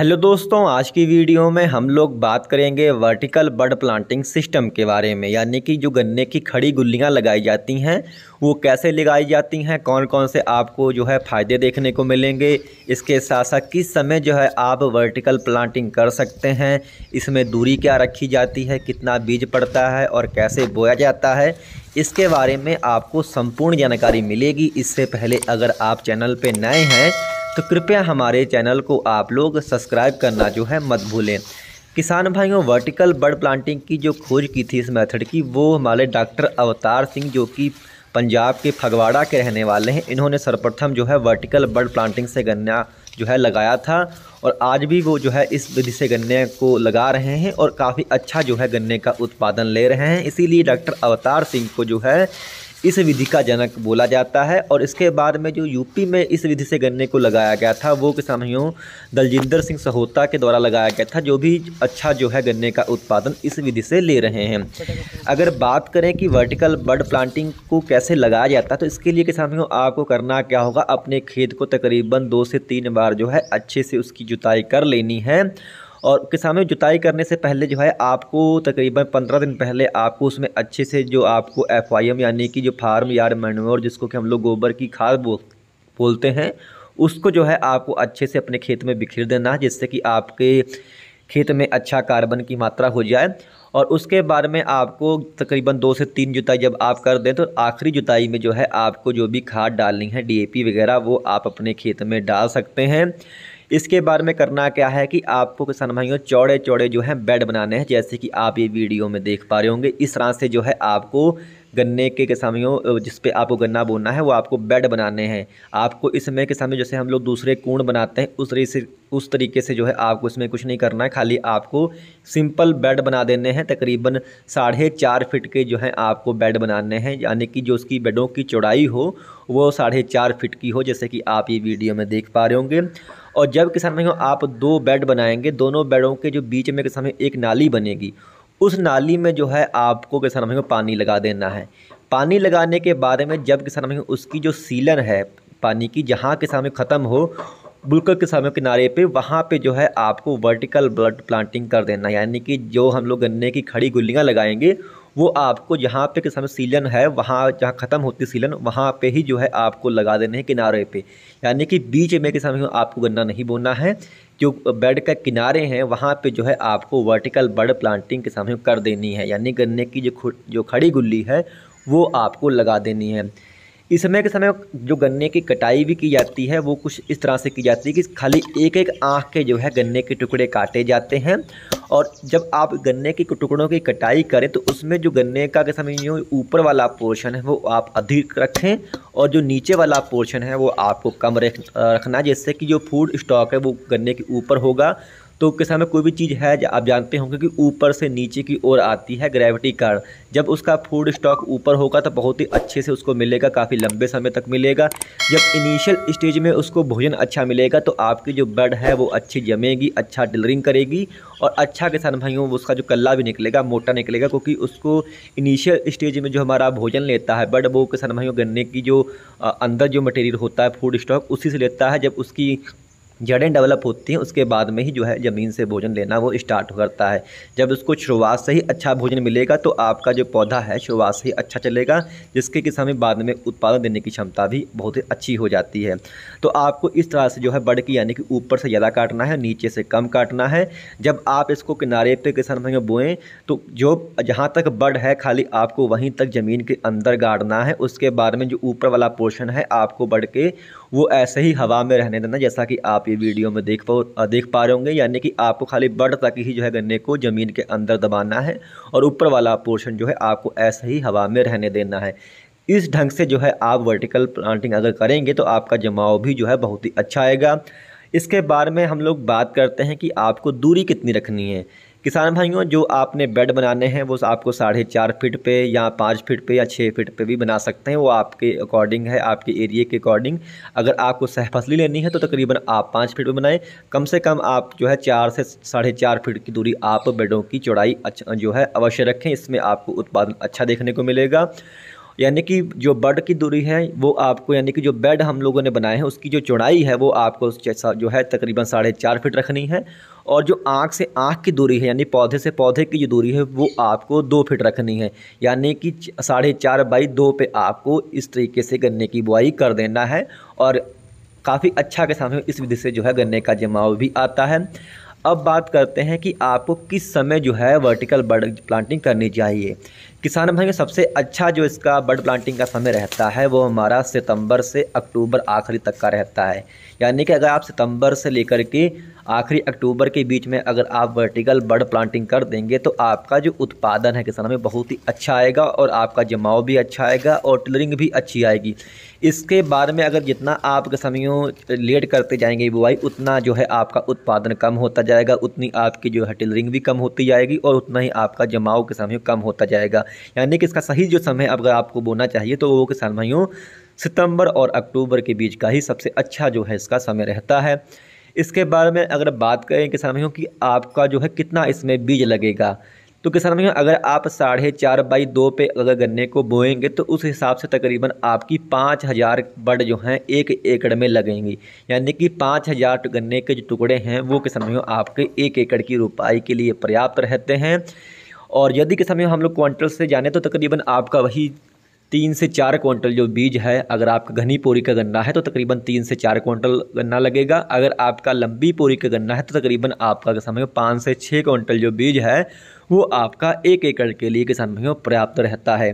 hello दोस्तों आज की वीडियो में हम लोग बात करेंगे वर्टिकल बर्ड प्लांटिंग सिस्टम के बारे में यानी कि जो गन्ने की खड़ी गुल्लियाँ लगाई जाती हैं वो कैसे लगाई जाती हैं कौन कौन से आपको जो है फ़ायदे देखने को मिलेंगे इसके साथ साथ किस समय जो है आप वर्टिकल प्लांटिंग कर सकते हैं इसमें दूरी क्या रखी जाती है कितना बीज पड़ता है और कैसे बोया जाता है इसके बारे में आपको संपूर्ण जानकारी मिलेगी इससे पहले अगर आप चैनल पर नए हैं तो कृपया हमारे चैनल को आप लोग सब्सक्राइब करना जो है मत भूलें किसान भाइयों वर्टिकल बर्ड प्लांटिंग की जो खोज की थी इस मेथड की वो हमारे डॉक्टर अवतार सिंह जो कि पंजाब के फगवाड़ा के रहने वाले हैं इन्होंने सर्वप्रथम जो है वर्टिकल बर्ड प्लांटिंग से गन्ना जो है लगाया था और आज भी वो जो है इस विधि से गन्ने को लगा रहे हैं और काफ़ी अच्छा जो है गन्ने का उत्पादन ले रहे हैं इसीलिए डॉक्टर अवतार सिंह को जो है इस विधि का जनक बोला जाता है और इसके बाद में जो यूपी में इस विधि से गन्ने को लगाया गया था वो किसानियों दलजिंदर सिंह सहोता के द्वारा लगाया गया था जो भी अच्छा जो है गन्ने का उत्पादन इस विधि से ले रहे हैं अगर बात करें कि वर्टिकल बर्ड प्लांटिंग को कैसे लगाया जाता है तो इसके लिए किसानियों आपको करना क्या होगा अपने खेत को तकरीबन दो से तीन बार जो है अच्छे से उसकी जुताई कर लेनी है और किसानों में जुताई करने से पहले जो है आपको तकरीबन पंद्रह दिन पहले आपको उसमें अच्छे से जो आपको एफ यानी कि जो फार्म यार्ड मैनोर जिसको कि हम लोग गोबर की खाद बोल बोलते हैं उसको जो है आपको अच्छे से अपने खेत में बिखेर देना है जिससे कि आपके खेत में अच्छा कार्बन की मात्रा हो जाए और उसके बाद में आपको तकरीबन दो से तीन जुताई जब आप कर दें तो आखिरी जुताई में जो है आपको जो भी खाद डालनी है डीएपी वगैरह वो आप अपने खेत में डाल सकते हैं इसके बारे में करना क्या है कि आपको किसान भाइयों चौड़े चौड़े जो है बेड बनाने हैं जैसे कि आप ये वीडियो में देख पा रहे होंगे इस तरह से जो है आपको गन्ने के किसानियों जिस पे आपको गन्ना बोना है वो आपको बेड बनाने हैं आपको इसमें समय जैसे हम लोग दूसरे कूण बनाते हैं उस तरीके उस तरीके से जो है आपको इसमें कुछ नहीं करना है खाली आपको सिंपल बेड बना देने हैं तकरीबन साढ़े चार फिट के जो है आपको बेड बनाने हैं यानी कि जो उसकी बेडों की चौड़ाई हो वो साढ़े चार फिट की हो जैसे कि आप ये वीडियो में देख पा रहे होंगे और जब किसान भाइयों आप दो बेड बनाएंगे दोनों बेडों के जो बीच में किसान एक नाली बनेगी उस नाली में जो है आपको किसान भाई को पानी लगा देना है पानी लगाने के बारे में जब किसान भाई उसकी जो सीलन है पानी की जहाँ किसान सामने ख़त्म हो बिल्कुल सामने किनारे पे वहाँ पे जो है आपको वर्टिकल ब्लड प्लांटिंग कर देना यानी कि जो हम लोग गन्ने की खड़ी गुल्लियाँ लगाएंगे वो आपको जहाँ पे किस सीलन है वहाँ जहाँ ख़त्म होती सीलन वहाँ पे ही जो है आपको लगा देने हैं किनारे पे यानी कि बीच में किस हमें आपको गन्ना नहीं बोना है जो बेड का किनारे हैं वहाँ पे जो है आपको वर्टिकल बर्ड प्लांटिंग के सामने कर देनी है यानी गन्ने की जो जो खड़ी गुल्ली है वो आपको लगा देनी है इस समय के समय जो गन्ने की कटाई भी की जाती है वो कुछ इस तरह से की जाती है कि खाली एक एक आँख के जो है गन्ने के टुकड़े काटे जाते हैं और जब आप गन्ने के टुकड़ों की कटाई करें तो उसमें जो गन्ने का के समय ऊपर वाला पोर्शन है वो आप अधिक रखें और जो नीचे वाला पोर्शन है वो आपको कम रखना जिससे कि जो फूड स्टॉक है वो गन्ने के ऊपर होगा तो किसान में कोई भी चीज़ है आप जानते होंगे कि ऊपर से नीचे की ओर आती है ग्रेविटी कार जब उसका फूड स्टॉक ऊपर होगा तो बहुत ही अच्छे से उसको मिलेगा काफ़ी लंबे समय तक मिलेगा जब इनिशियल स्टेज में उसको भोजन अच्छा मिलेगा तो आपकी जो ब्लड है वो अच्छी जमेगी अच्छा डिलरिंग करेगी और अच्छा किसान भाइयों उसका जो कल्ला भी निकलेगा मोटा निकलेगा क्योंकि उसको इनिशियल स्टेज में जो हमारा भोजन लेता है बट वो किसान भाइयों गन्ने की जो अंदर जो मटेरियल होता है फूड स्टॉक उसी से लेता है जब उसकी जड़ें डेवलप होती हैं उसके बाद में ही जो है ज़मीन से भोजन लेना वो स्टार्ट करता है जब उसको शुरुआत से ही अच्छा भोजन मिलेगा तो आपका जो पौधा है शुरुआत से ही अच्छा चलेगा जिसके किस्म बाद में उत्पादन देने की क्षमता भी बहुत ही अच्छी हो जाती है तो आपको इस तरह से जो है बढ़ की यानी कि ऊपर से ज़्यादा काटना है नीचे से कम काटना है जब आप इसको किनारे पर किसान में बोएँ तो जो जहाँ तक बड़ है खाली आपको वहीं तक ज़मीन के अंदर गाड़ना है उसके बाद में जो ऊपर वाला पोर्शन है आपको बढ़ के वो ऐसे ही हवा में रहने देना जैसा कि आप ये वीडियो में देख पा देख पा रहे होंगे यानी कि आपको खाली बड़ तक ही जो है गन्ने को ज़मीन के अंदर दबाना है और ऊपर वाला पोर्शन जो है आपको ऐसे ही हवा में रहने देना है इस ढंग से जो है आप वर्टिकल प्लांटिंग अगर करेंगे तो आपका जमाव भी जो है बहुत ही अच्छा आएगा इसके बारे में हम लोग बात करते हैं कि आपको दूरी कितनी रखनी है किसान भाइयों जो आपने बेड बनाने हैं वो आपको साढ़े चार फिट पे या पाँच फिट पे या छः फिट पे भी बना सकते हैं वो आपके अकॉर्डिंग है आपके एरिए के अकॉर्डिंग अगर आपको सहफसली लेनी है तो तकरीबन आप पाँच फिट पे बनाएं कम से कम आप जो है चार से साढ़े चार फिट की दूरी आप बेडों की चौड़ाई अच्छा जो है अवश्य रखें इसमें आपको उत्पादन अच्छा देखने को मिलेगा यानी कि जो बर्ड की दूरी है वो आपको यानी कि जो बेड हम लोगों ने बनाए हैं उसकी जो चौड़ाई है वो आपको जो है तकरीबन साढ़े चार फिट रखनी है और जो आँख से आँख की दूरी है यानी पौधे से पौधे की जो दूरी है वो आपको दो फिट रखनी है यानी कि साढ़े चार बाई दो पे आपको इस तरीके से गन्ने की बुआई कर देना है और काफ़ी अच्छा के सामने इस विधि से जो है गन्ने का जमाव भी आता है अब बात करते हैं कि आपको किस समय जो है वर्टिकल बर्ड प्लांटिंग करनी चाहिए किसान भाई सबसे अच्छा जो इसका बर्ड प्लांटिंग का समय रहता है वो हमारा सितंबर से अक्टूबर आखिरी तक का रहता है यानी कि अगर आप सितंबर से लेकर के आखिरी अक्टूबर के बीच में अगर आप वर्टिकल बर्ड प्लांटिंग कर देंगे तो आपका जो उत्पादन है किसान में बहुत ही अच्छा आएगा और आपका जमाव भी अच्छा आएगा और टिलरिंग भी अच्छी आएगी इसके बाद में अगर जितना आप कसमियों लेट करते जाएंगे बुआई उतना जो है आपका उत्पादन कम होता जाएगा उतनी आपकी जो है टिलरिंग भी कम होती जाएगी और उतना ही आपका जमाव के समय कम होता जाएगा यानी कि इसका सही जो समय अगर आपको बोना चाहिए तो वो किसानियों सितंबर और अक्टूबर के बीच का ही सबसे अच्छा जो है इसका समय रहता है इसके बारे में अगर बात करें किसानियों की आपका जो है कितना इसमें बीज लगेगा तो किसान भाइयों अगर आप साढ़े चार बाई दो पे अगर गन्ने को बोएंगे तो उस हिसाब से तकरीबन आपकी पाँच हज़ार बड़ जो हैं एक एकड़ में लगेंगी यानी कि पाँच हज़ार गन्ने के जो टुकड़े हैं वो किसान भाइयों आपके एक एकड़ की रुपाई के लिए पर्याप्त रहते हैं और यदि किसान भाइयों हम लोग क्वांटल से जाने तो तकरीबन आपका वही तीन से चार क्वांटल जो बीज है अगर आपका घनी पोरी का गन्ना है तो तकरीबन तीन से चार क्वांटल गन्ना लगेगा अगर आपका लंबी पोरी का गन्ना है तो तकरीबन आपका समय पाँच से छः क्वांटल जो बीज है वो आपका एक एकड़ के लिए किसान भाइयों पर्याप्त रहता है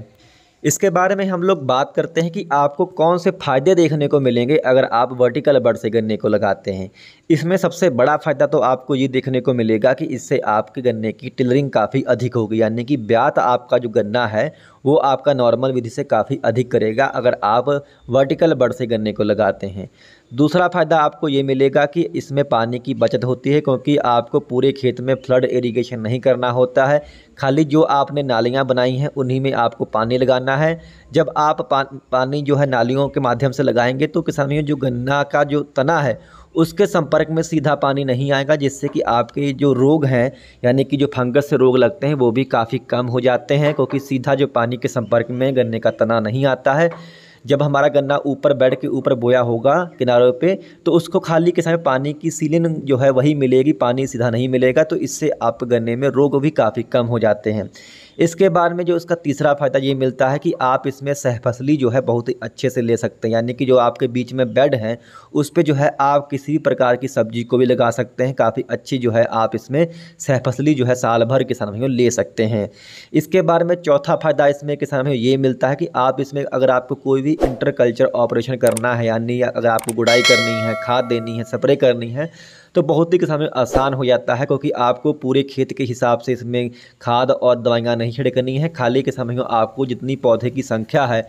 इसके बारे में हम लोग बात करते हैं कि आपको कौन से फ़ायदे देखने को मिलेंगे अगर आप वर्टिकल बर्ड से गन्ने को लगाते हैं इसमें सबसे बड़ा फ़ायदा तो आपको ये देखने को मिलेगा कि इससे आपके गन्ने की टिलरिंग काफ़ी अधिक होगी यानी कि ब्यात आपका जो गन्ना है वो आपका नॉर्मल विधि से काफ़ी अधिक करेगा अगर आप वर्टिकल बर्ड से गन्ने को लगाते हैं दूसरा फ़ायदा आपको ये मिलेगा कि इसमें पानी की बचत होती है क्योंकि आपको पूरे खेत में फ्लड इरिगेशन नहीं करना होता है खाली जो आपने नालियाँ बनाई हैं उन्हीं में आपको पानी लगाना है जब आप पा, पानी जो है नालियों के माध्यम से लगाएंगे तो किसानियों जो गन्ना का जो तना है उसके संपर्क में सीधा पानी नहीं आएगा जिससे कि आपके जो रोग हैं यानी कि जो फंगस से रोग लगते हैं वो भी काफ़ी कम हो जाते हैं क्योंकि सीधा जो पानी के संपर्क में गन्ने का तना नहीं आता है जब हमारा गन्ना ऊपर बेड के ऊपर बोया होगा किनारों पे तो उसको खाली के समय पानी की सीलिन जो है वही मिलेगी पानी सीधा नहीं मिलेगा तो इससे आप गन्ने में रोग भी काफ़ी कम हो जाते हैं इसके बाद में जो इसका तीसरा फ़ायदा ये मिलता है कि आप इसमें सहफसली जो है बहुत ही अच्छे से ले सकते हैं यानी कि जो आपके बीच में बेड हैं उस पर जो है आप किसी भी प्रकार की सब्जी को भी लगा सकते हैं काफ़ी अच्छी जो है आप इसमें सहफसली जो है साल भर किसान भाइयों ले सकते हैं इसके बारे में चौथा फ़ायदा इसमें किसान भाइयों ये मिलता है कि आप इसमें अगर आपको कोई भी इंटरकल्चर ऑपरेशन करना है यानी अगर आपको गुड़ाई करनी है खाद देनी है स्प्रे करनी है तो बहुत ही किसान आसान हो जाता है क्योंकि आपको पूरे खेत के हिसाब से इसमें खाद और दवाइयाँ नहीं छिड़कनी है खाली के में आपको जितनी पौधे की संख्या है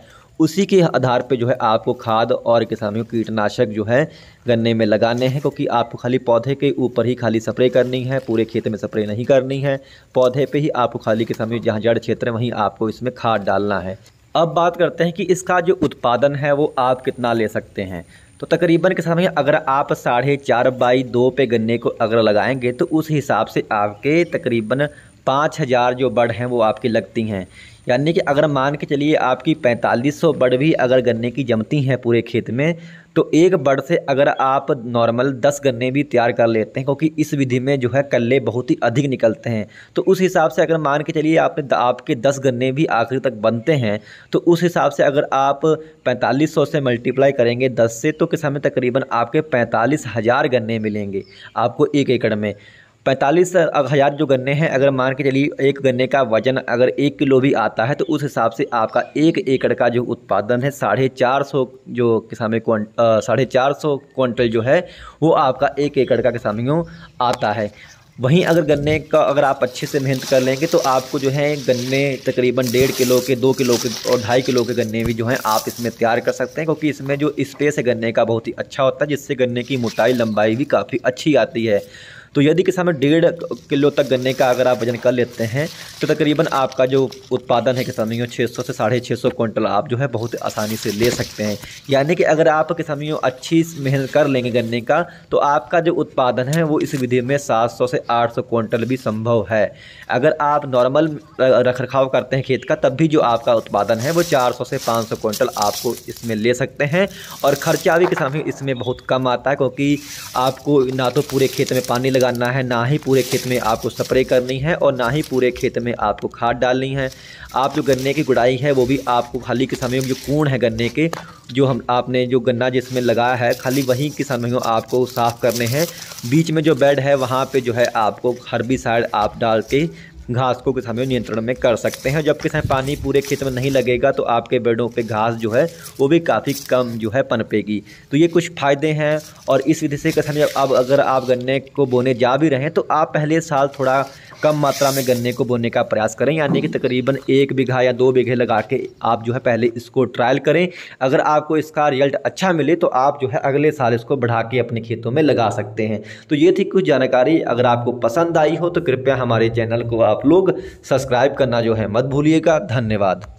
उसी के आधार पे जो है आपको खाद और किसानों कीटनाशक जो है गन्ने में लगाने हैं क्योंकि आपको खाली पौधे के ऊपर ही खाली स्प्रे करनी है पूरे खेत में स्प्रे नहीं करनी है पौधे पे ही आपको खाली किसानों जहाँ जड़ क्षेत्र है वहीं आपको इसमें खाद डालना है अब बात करते हैं कि इसका जो उत्पादन है वो आप कितना ले सकते हैं तो तकरीबन के साथ में अगर आप साढ़े चार बाई दो पे गन्ने को अगर लगाएंगे तो उस हिसाब से आपके तकरीबन पाँच हज़ार जो बड़ हैं वो आपकी लगती हैं यानी कि अगर मान के चलिए आपकी पैंतालीस सौ बड़ भी अगर गन्ने की जमती हैं पूरे खेत में तो एक बड़ से अगर आप नॉर्मल दस गन्ने भी तैयार कर लेते हैं क्योंकि इस विधि में जो है कल्ले बहुत ही अधिक निकलते हैं तो उस हिसाब से अगर मान के चलिए आपने आपके दस गन्ने भी आखिर तक बनते हैं तो उस हिसाब से अगर आप पैंतालीस सौ से मल्टीप्लाई करेंगे दस से तो किस हमें तकरीबन आपके पैंतालीस हज़ार गन्ने मिलेंगे आपको एक एकड़ में पैंतालीस हज़ार जो गन्ने हैं अगर मान के चलिए एक गन्ने का वजन अगर एक किलो भी आता है तो उस हिसाब से आपका एक एकड़ का जो उत्पादन है साढ़े चार सौ जो किसानों साढ़े चार सौ क्वांटल जो है वो आपका एक एकड़ का किसानों आता है वहीं अगर गन्ने का अगर आप अच्छे से मेहनत कर लेंगे तो आपको जो है गन्ने तकरीबन डेढ़ किलो के दो किलो के और ढाई किलो के गन्ने भी जो हैं आप इसमें तैयार कर सकते हैं क्योंकि इसमें जो स्पेस है गन्ने का बहुत ही अच्छा होता है जिससे गन्ने की मोटाई लंबाई भी काफ़ी अच्छी आती है तो यदि किसान में डेढ़ किलो तक गन्ने का अगर आप वजन कर लेते हैं तो तकरीबन आपका जो उत्पादन है किसानियों छः सौ से साढ़े छः सौ क्विंटल आप जो है बहुत आसानी से ले सकते हैं यानी कि अगर आप किसानियों अच्छी मेहनत कर लेंगे गन्ने का तो आपका जो उत्पादन है वो इस विधि में सात सौ से आठ सौ क्विंटल भी संभव है अगर आप नॉर्मल रख रखाव करते हैं खेत का तब भी जो आपका उत्पादन है वो चार सौ से पाँच सौ क्विंटल आपको इसमें ले सकते हैं और खर्चा भी किसान इसमें बहुत कम आता है क्योंकि आपको ना तो पूरे खेत में पानी लगा करना है ना ही पूरे खेत में आपको स्प्रे करनी है और ना ही पूरे खेत में आपको खाद डालनी है आप जो गन्ने की गुड़ाई है वो भी आपको खाली के में जो कूण है गन्ने के जो हम आपने जो गन्ना जिसमें लगाया है खाली वहीं के में आपको साफ़ करने हैं बीच में जो बेड है वहाँ पर जो है आपको साइड आप डाल के घास को किसान नियंत्रण में कर सकते हैं जब किसान पानी पूरे खेत में नहीं लगेगा तो आपके बेड़ों पे घास जो है वो भी काफ़ी कम जो है पनपेगी तो ये कुछ फ़ायदे हैं और इस विधि से किसान जब आप अगर आप गन्ने को बोने जा भी रहे हैं तो आप पहले साल थोड़ा कम मात्रा में गन्ने को बोने का प्रयास करें यानी कि तकरीबन एक बीघा या दो बीघे लगा के आप जो है पहले इसको ट्रायल करें अगर आपको इसका रिजल्ट अच्छा मिले तो आप जो है अगले साल इसको बढ़ा के अपने खेतों में लगा सकते हैं तो ये थी कुछ जानकारी अगर आपको पसंद आई हो तो कृपया हमारे चैनल को आप आप लोग सब्सक्राइब करना जो है मत भूलिएगा धन्यवाद